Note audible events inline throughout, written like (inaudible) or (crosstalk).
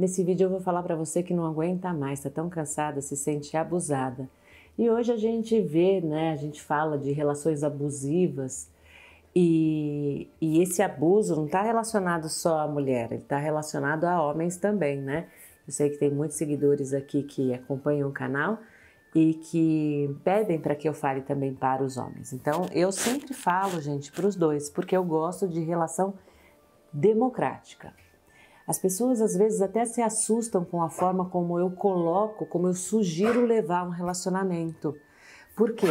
Nesse vídeo eu vou falar para você que não aguenta mais, está tão cansada, se sente abusada. E hoje a gente vê, né, a gente fala de relações abusivas e, e esse abuso não está relacionado só à mulher, ele está relacionado a homens também, né? Eu sei que tem muitos seguidores aqui que acompanham o canal e que pedem para que eu fale também para os homens. Então, eu sempre falo, gente, para os dois, porque eu gosto de relação democrática. As pessoas às vezes até se assustam com a forma como eu coloco, como eu sugiro levar um relacionamento. Por quê?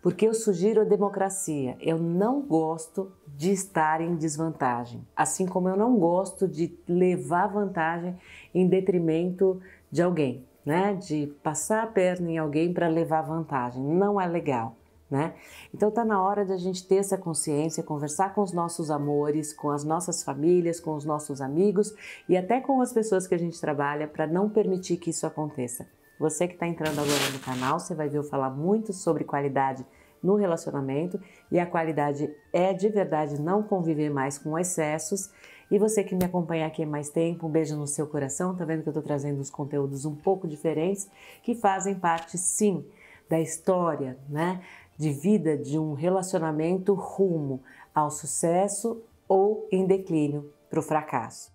Porque eu sugiro a democracia. Eu não gosto de estar em desvantagem, assim como eu não gosto de levar vantagem em detrimento de alguém, né? De passar a perna em alguém para levar vantagem. Não é legal né? Então tá na hora de a gente ter essa consciência, conversar com os nossos amores, com as nossas famílias, com os nossos amigos e até com as pessoas que a gente trabalha para não permitir que isso aconteça. Você que está entrando agora no canal, você vai ver eu falar muito sobre qualidade no relacionamento e a qualidade é de verdade não conviver mais com excessos. E você que me acompanha aqui há mais tempo, um beijo no seu coração. Tá vendo que eu tô trazendo uns conteúdos um pouco diferentes que fazem parte sim da história, né? de vida de um relacionamento rumo ao sucesso ou em declínio para o fracasso.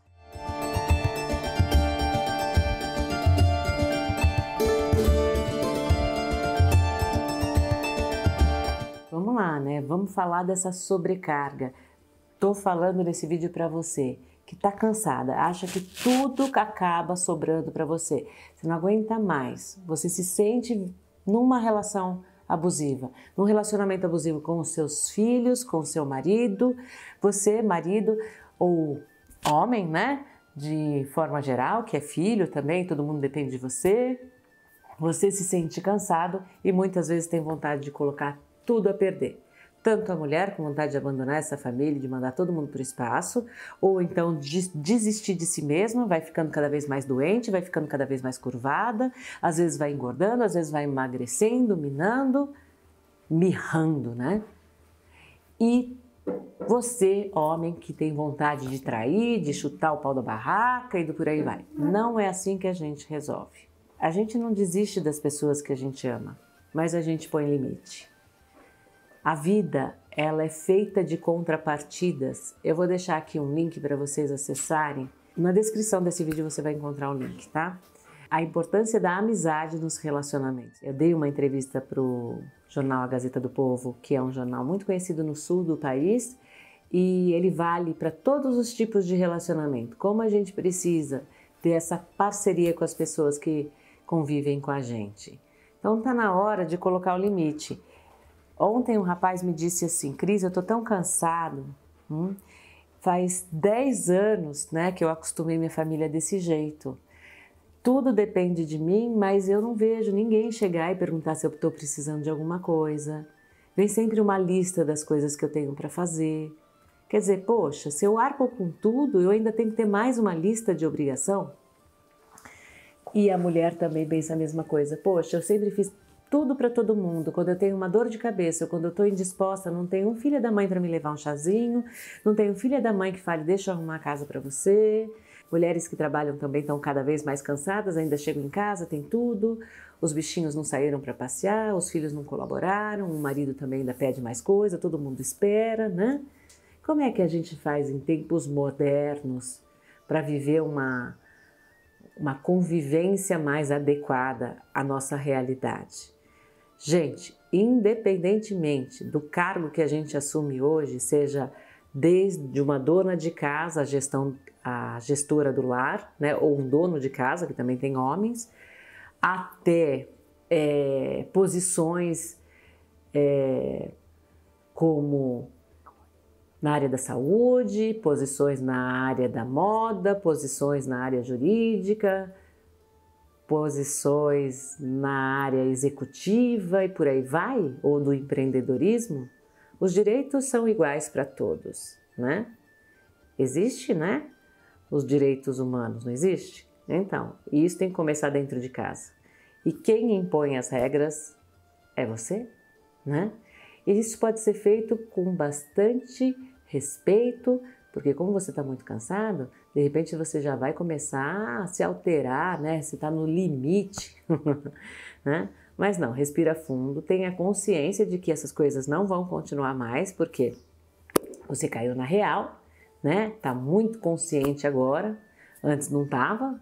Vamos lá, né? Vamos falar dessa sobrecarga. Tô falando nesse vídeo para você que tá cansada, acha que tudo acaba sobrando para você. Você não aguenta mais. Você se sente numa relação abusiva. Num relacionamento abusivo com os seus filhos, com seu marido, você, marido ou homem, né? De forma geral, que é filho também, todo mundo depende de você. Você se sente cansado e muitas vezes tem vontade de colocar tudo a perder tanto a mulher com vontade de abandonar essa família, de mandar todo mundo para o espaço, ou então desistir de si mesma, vai ficando cada vez mais doente, vai ficando cada vez mais curvada, às vezes vai engordando, às vezes vai emagrecendo, minando, mirrando, né? E você, homem que tem vontade de trair, de chutar o pau da barraca e do por aí vai. Não é assim que a gente resolve. A gente não desiste das pessoas que a gente ama, mas a gente põe limite. A vida, ela é feita de contrapartidas. Eu vou deixar aqui um link para vocês acessarem. Na descrição desse vídeo você vai encontrar o link, tá? A importância da amizade nos relacionamentos. Eu dei uma entrevista para o jornal A Gazeta do Povo, que é um jornal muito conhecido no sul do país, e ele vale para todos os tipos de relacionamento. Como a gente precisa ter essa parceria com as pessoas que convivem com a gente. Então tá na hora de colocar o limite. Ontem um rapaz me disse assim, Cris, eu tô tão cansado. Hum? Faz 10 anos né, que eu acostumei minha família desse jeito. Tudo depende de mim, mas eu não vejo ninguém chegar e perguntar se eu estou precisando de alguma coisa. Vem sempre uma lista das coisas que eu tenho para fazer. Quer dizer, poxa, se eu arco com tudo, eu ainda tenho que ter mais uma lista de obrigação? E a mulher também pensa a mesma coisa. Poxa, eu sempre fiz tudo para todo mundo. Quando eu tenho uma dor de cabeça, ou quando eu estou indisposta, não tenho um filho da mãe para me levar um chazinho, não tenho um filho da mãe que fale, deixa eu arrumar a casa para você. Mulheres que trabalham também estão cada vez mais cansadas, ainda chegam em casa, tem tudo. Os bichinhos não saíram para passear, os filhos não colaboraram, o marido também ainda pede mais coisa, todo mundo espera, né? Como é que a gente faz em tempos modernos para viver uma uma convivência mais adequada à nossa realidade? Gente, independentemente do cargo que a gente assume hoje, seja desde uma dona de casa, a, gestão, a gestora do lar, né, ou um dono de casa, que também tem homens, até é, posições é, como na área da saúde, posições na área da moda, posições na área jurídica, posições na área executiva e por aí vai, ou do empreendedorismo, os direitos são iguais para todos, né? Existe, né? Os direitos humanos, não existe? Então, isso tem que começar dentro de casa. E quem impõe as regras é você, né? E isso pode ser feito com bastante respeito, porque como você está muito cansado, de repente você já vai começar a se alterar, né? Você está no limite, (laughs) né? Mas não, respira fundo, tenha consciência de que essas coisas não vão continuar mais, porque você caiu na real, né? Tá muito consciente agora, antes não tava,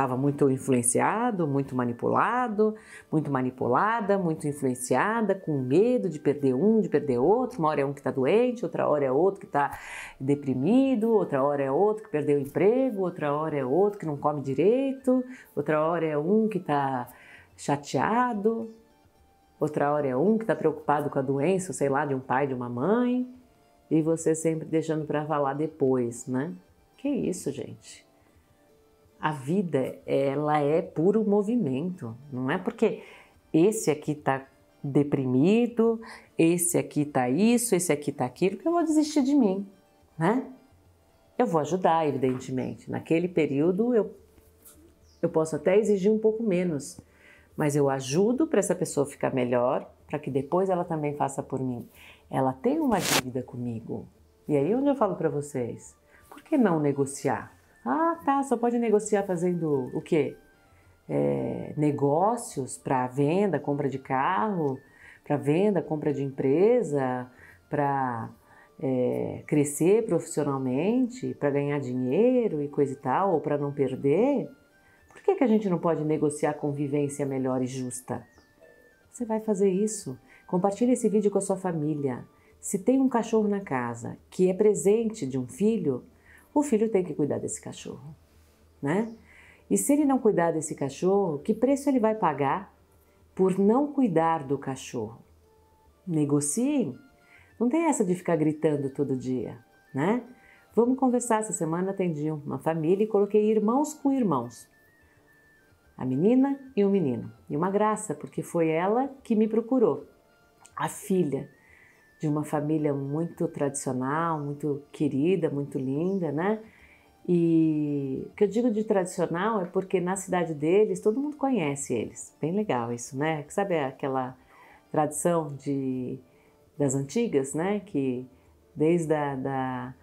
estava muito influenciado, muito manipulado, muito manipulada, muito influenciada, com medo de perder um, de perder outro. Uma hora é um que está doente, outra hora é outro que está deprimido, outra hora é outro que perdeu o emprego, outra hora é outro que não come direito, outra hora é um que está chateado, outra hora é um que está preocupado com a doença, sei lá, de um pai, de uma mãe, e você sempre deixando para falar depois, né? Que isso, gente? a vida ela é puro movimento, não é porque esse aqui está deprimido, esse aqui está isso, esse aqui está aquilo, que eu vou desistir de mim, né? Eu vou ajudar, evidentemente. Naquele período eu, eu posso até exigir um pouco menos, mas eu ajudo para essa pessoa ficar melhor, para que depois ela também faça por mim. Ela tem uma dívida comigo. E aí onde eu falo para vocês, por que não negociar? Ah, tá, só pode negociar fazendo o quê? É, negócios para venda, compra de carro, para venda, compra de empresa, para é, crescer profissionalmente, para ganhar dinheiro e coisa e tal, ou para não perder. Por que, que a gente não pode negociar convivência melhor e justa? Você vai fazer isso. Compartilhe esse vídeo com a sua família. Se tem um cachorro na casa que é presente de um filho, o filho tem que cuidar desse cachorro, né? E se ele não cuidar desse cachorro, que preço ele vai pagar por não cuidar do cachorro? Negociem. Não tem essa de ficar gritando todo dia, né? Vamos conversar. Essa semana atendi uma família e coloquei irmãos com irmãos. A menina e o menino. E uma graça, porque foi ela que me procurou. A filha de uma família muito tradicional, muito querida, muito linda, né? E o que eu digo de tradicional é porque na cidade deles todo mundo conhece eles. Bem legal isso, né? Sabe aquela tradição de, das antigas, né? Que desde a, da,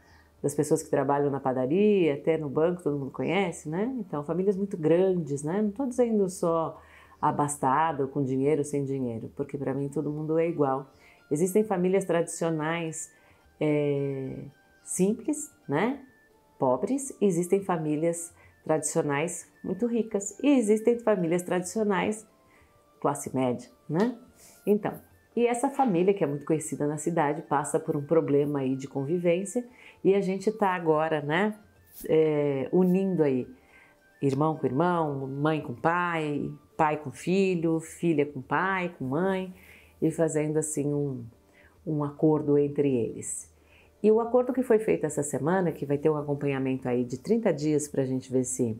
das pessoas que trabalham na padaria até no banco todo mundo conhece, né? Então famílias muito grandes, né? Não estou dizendo só abastado, com dinheiro, sem dinheiro, porque para mim todo mundo é igual. Existem famílias tradicionais é, simples, né? Pobres, e existem famílias tradicionais muito ricas e existem famílias tradicionais classe média, né? Então, e essa família que é muito conhecida na cidade passa por um problema aí de convivência e a gente está agora, né? É, unindo aí irmão com irmão, mãe com pai, pai com filho, filha com pai, com mãe e fazendo assim um, um acordo entre eles. E o acordo que foi feito essa semana, que vai ter um acompanhamento aí de 30 dias para a gente ver se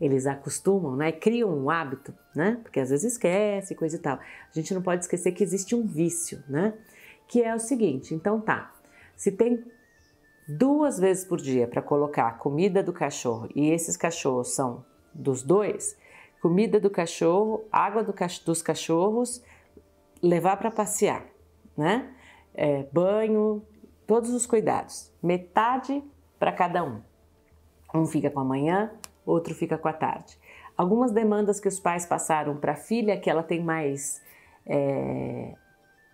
eles acostumam, né? Criam um hábito, né? Porque às vezes esquece, coisa e tal. A gente não pode esquecer que existe um vício, né? Que é o seguinte, então tá. Se tem duas vezes por dia para colocar a comida do cachorro e esses cachorros são dos dois, comida do cachorro, água do cach dos cachorros levar para passear, né? É, banho, todos os cuidados, metade para cada um. Um fica com a manhã, outro fica com a tarde. Algumas demandas que os pais passaram para a filha, que ela tem mais, é,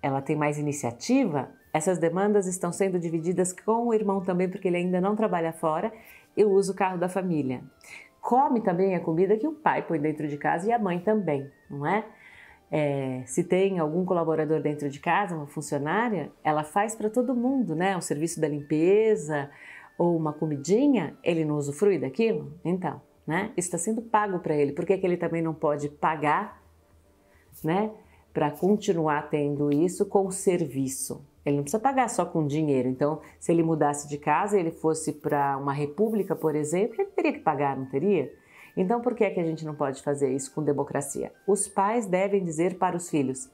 ela tem mais iniciativa, essas demandas estão sendo divididas com o irmão também, porque ele ainda não trabalha fora. Eu uso o carro da família. Come também a comida que o pai põe dentro de casa e a mãe também, não é? É, se tem algum colaborador dentro de casa, uma funcionária, ela faz para todo mundo, né? O serviço da limpeza ou uma comidinha, ele não usufrui daquilo? Então, né? Isso está sendo pago para ele. Por que, que ele também não pode pagar, né? Para continuar tendo isso com serviço. Ele não precisa pagar só com dinheiro. Então, se ele mudasse de casa, ele fosse para uma república, por exemplo, ele teria que pagar, não teria? Então, por que, é que a gente não pode fazer isso com democracia? Os pais devem dizer para os filhos: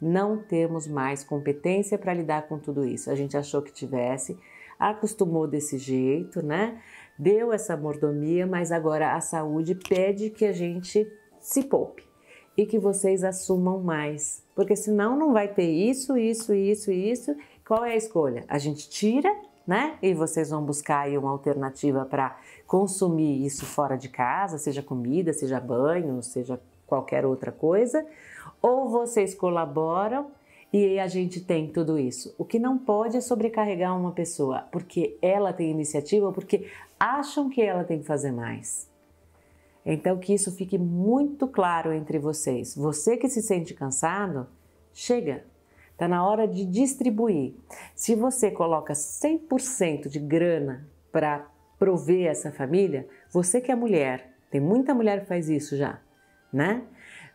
não temos mais competência para lidar com tudo isso. A gente achou que tivesse, acostumou desse jeito, né? Deu essa mordomia, mas agora a saúde pede que a gente se poupe e que vocês assumam mais, porque senão não vai ter isso, isso, isso, isso. Qual é a escolha? A gente tira né? E vocês vão buscar aí uma alternativa para consumir isso fora de casa, seja comida, seja banho, seja qualquer outra coisa, ou vocês colaboram e a gente tem tudo isso. O que não pode é sobrecarregar uma pessoa, porque ela tem iniciativa, ou porque acham que ela tem que fazer mais. Então que isso fique muito claro entre vocês. Você que se sente cansado, chega. Tá na hora de distribuir. Se você coloca 100% de grana para prover essa família, você que é mulher, tem muita mulher que faz isso já, né?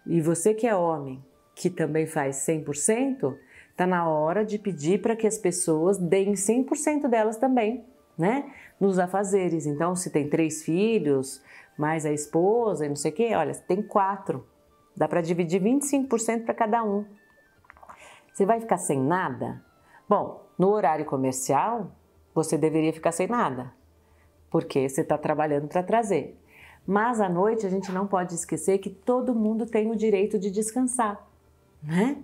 E você que é homem, que também faz 100%, tá na hora de pedir para que as pessoas deem 100% delas também, né? Nos afazeres. Então, se tem três filhos, mais a esposa e não sei o quê, olha, tem quatro. Dá para dividir 25% para cada um. Você vai ficar sem nada? Bom, no horário comercial, você deveria ficar sem nada, porque você está trabalhando para trazer. Mas à noite a gente não pode esquecer que todo mundo tem o direito de descansar, né?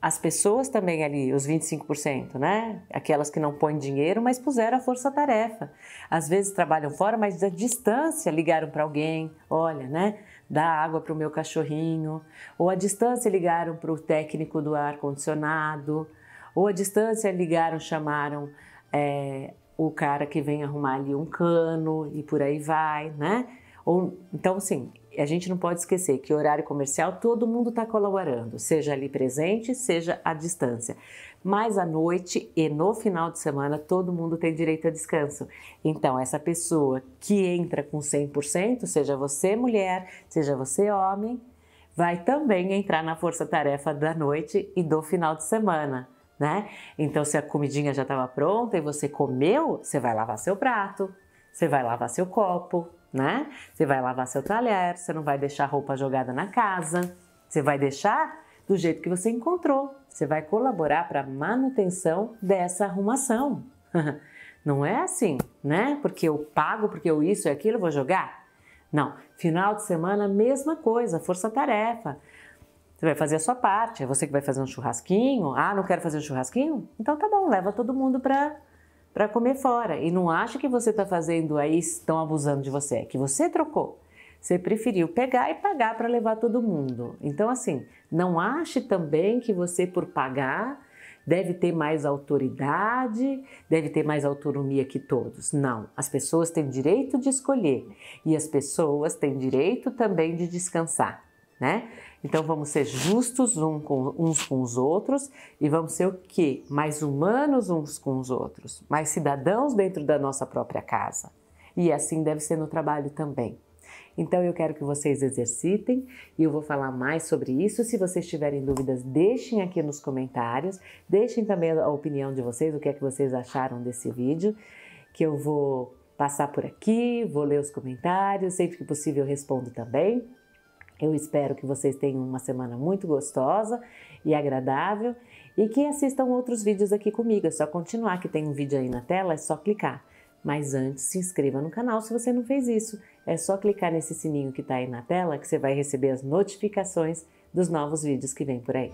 As pessoas também ali, os 25%, né? Aquelas que não põem dinheiro, mas puseram a força-tarefa. Às vezes trabalham fora, mas à distância ligaram para alguém, olha, né? Dá água para o meu cachorrinho. Ou à distância ligaram para o técnico do ar-condicionado ou à distância ligaram, chamaram é, o cara que vem arrumar ali um cano e por aí vai, né? Ou, então, sim, a gente não pode esquecer que horário comercial todo mundo está colaborando, seja ali presente, seja à distância. Mas à noite e no final de semana todo mundo tem direito a descanso. Então, essa pessoa que entra com 100%, seja você mulher, seja você homem, vai também entrar na força-tarefa da noite e do final de semana né? Então, se a comidinha já estava pronta e você comeu, você vai lavar seu prato, você vai lavar seu copo, né? Você vai lavar seu talher, você não vai deixar roupa jogada na casa, você vai deixar do jeito que você encontrou. Você vai colaborar para a manutenção dessa arrumação. (laughs) Não é assim, né? Porque eu pago, porque eu isso e aquilo, vou jogar. Não, final de semana, mesma coisa, força-tarefa. Você vai fazer a sua parte, é você que vai fazer um churrasquinho. Ah, não quero fazer um churrasquinho? Então tá bom, leva todo mundo para para comer fora. E não acha que você está fazendo aí, estão abusando de você, é que você trocou. Você preferiu pegar e pagar para levar todo mundo. Então, assim, não ache também que você, por pagar, deve ter mais autoridade, deve ter mais autonomia que todos. Não, as pessoas têm direito de escolher e as pessoas têm direito também de descansar, né? Então vamos ser justos uns com os outros e vamos ser o quê? Mais humanos uns com os outros, mais cidadãos dentro da nossa própria casa. E assim deve ser no trabalho também. Então eu quero que vocês exercitem e eu vou falar mais sobre isso. Se vocês tiverem dúvidas, deixem aqui nos comentários, deixem também a opinião de vocês, o que é que vocês acharam desse vídeo, que eu vou passar por aqui, vou ler os comentários, sempre que possível respondo também. Eu espero que vocês tenham uma semana muito gostosa e agradável e que assistam outros vídeos aqui comigo. É só continuar que tem um vídeo aí na tela, é só clicar. Mas antes, se inscreva no canal se você não fez isso. É só clicar nesse sininho que está aí na tela que você vai receber as notificações dos novos vídeos que vem por aí.